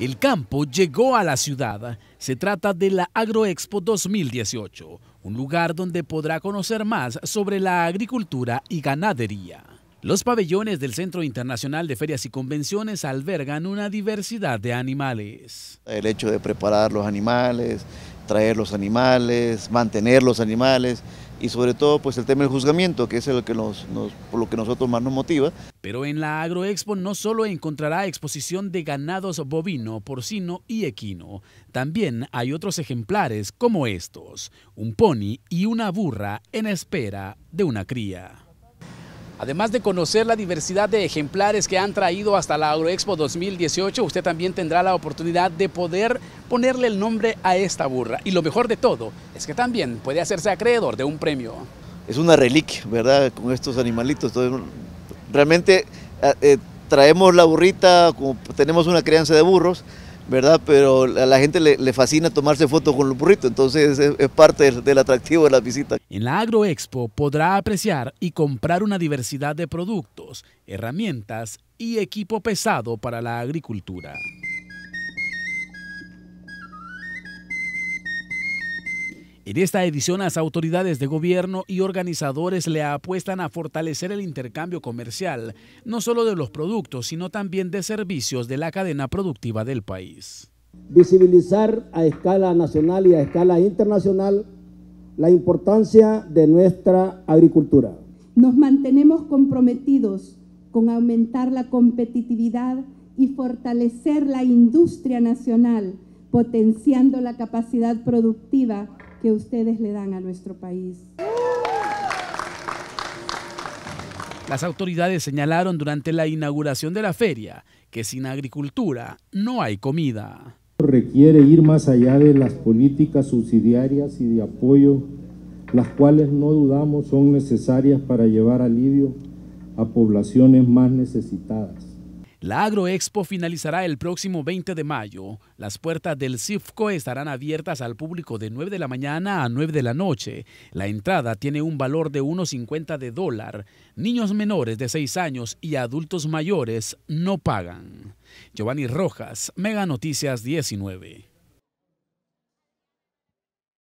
El campo llegó a la ciudad. Se trata de la Agroexpo 2018, un lugar donde podrá conocer más sobre la agricultura y ganadería. Los pabellones del Centro Internacional de Ferias y Convenciones albergan una diversidad de animales. El hecho de preparar los animales, traer los animales, mantener los animales, y sobre todo pues el tema del juzgamiento, que es lo que nos, por lo que nosotros más nos motiva. Pero en la Agroexpo no solo encontrará exposición de ganados bovino, porcino y equino, también hay otros ejemplares como estos, un pony y una burra en espera de una cría. Además de conocer la diversidad de ejemplares que han traído hasta la Agroexpo 2018, usted también tendrá la oportunidad de poder ponerle el nombre a esta burra. Y lo mejor de todo es que también puede hacerse acreedor de un premio. Es una reliquia, ¿verdad? Con estos animalitos. realmente eh, eh, traemos la burrita, como tenemos una crianza de burros, ¿verdad? Pero a la gente le, fascina tomarse fotos con los burritos, entonces es, parte del, atractivo de las visita. En la Agroexpo podrá apreciar y comprar una diversidad de productos, herramientas y equipo pesado para la agricultura. En esta edición, las autoridades de gobierno y organizadores le apuestan a fortalecer el intercambio comercial, no solo de los productos, sino también de servicios de la cadena productiva del país. Visibilizar a escala nacional y a escala internacional la importancia de nuestra agricultura. Nos mantenemos comprometidos con aumentar la competitividad y fortalecer la industria nacional, potenciando la capacidad productiva que ustedes le dan a nuestro país. Las autoridades señalaron durante la inauguración de la feria que sin agricultura no hay comida. Requiere ir más allá de las políticas subsidiarias y de apoyo, las cuales no dudamos son necesarias para llevar alivio a poblaciones más necesitadas. La Agroexpo finalizará el próximo 20 de mayo. Las puertas del CIFCO estarán abiertas al público de 9 de la mañana a 9 de la noche. La entrada tiene un valor de 1.50 de dólar. Niños menores de 6 años y adultos mayores no pagan. Giovanni Rojas, Mega Noticias 19.